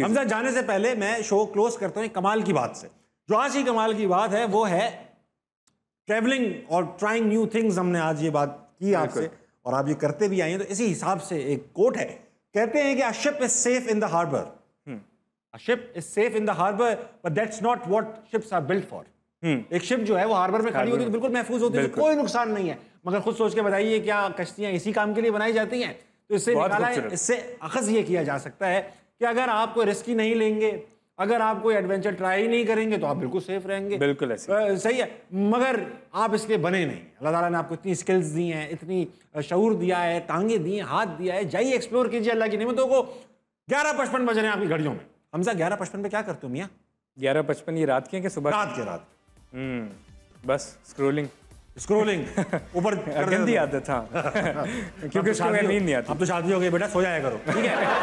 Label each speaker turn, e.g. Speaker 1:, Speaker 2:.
Speaker 1: हमजा जाने से पहले मैं शो क्लोज करता हूँ कमाल की बात से जो आज की कमाल की बात है वो है ट्रैवलिंग और ट्राइंग न्यू थिंग्स हमने आज ये बात की आपसे और आप ये करते भी आए हैं तो इसी हिसाब से एक कोट है कहते हैं कि a ship is safe in the harbour ship is safe in the harbour but that's not what ships are built for एक शिप जो है वो हार्बर में खड़ी होती है तो बिल्कुल महफूज होती है तो कोई नुकसान नहीं है मगर खुद सोच के बताइए क्या कश्तियां इसी काम के लिए बनाई जाती हैं तो इससे निकाला इससे अखज ये किया जा सकता है कि अगर कोई रिस्क ही नहीं लेंगे अगर आप कोई एडवेंचर ट्राई नहीं करेंगे तो आप बिल्कुल सेफ रहेंगे बिल्कुल ऐसे आ, सही है मगर आप इसके बने नहीं अल्लाह ताला ने आपको इतनी स्किल्स दी हैं इतनी शूर दिया है टांगे दी हैं हाथ दिया है जाइए एक्सप्लोर कीजिए अल्लाह की नियमतों को ग्यारह पचपन बज रहे हैं आपकी घड़ियों में हमजा ग्यारह पचपन पे क्या करते हो मियाँ
Speaker 2: ग्यारह पचपन ये रात के कि सुबह रात के रात हम्म, बस स्क्रोलिंग स्क्रोलिंग ऊपर गंदी आदत था हाँ। क्योंकि तो नींद नहीं आती अब तो शादी हो गई बेटा सो जाया करो ठीक है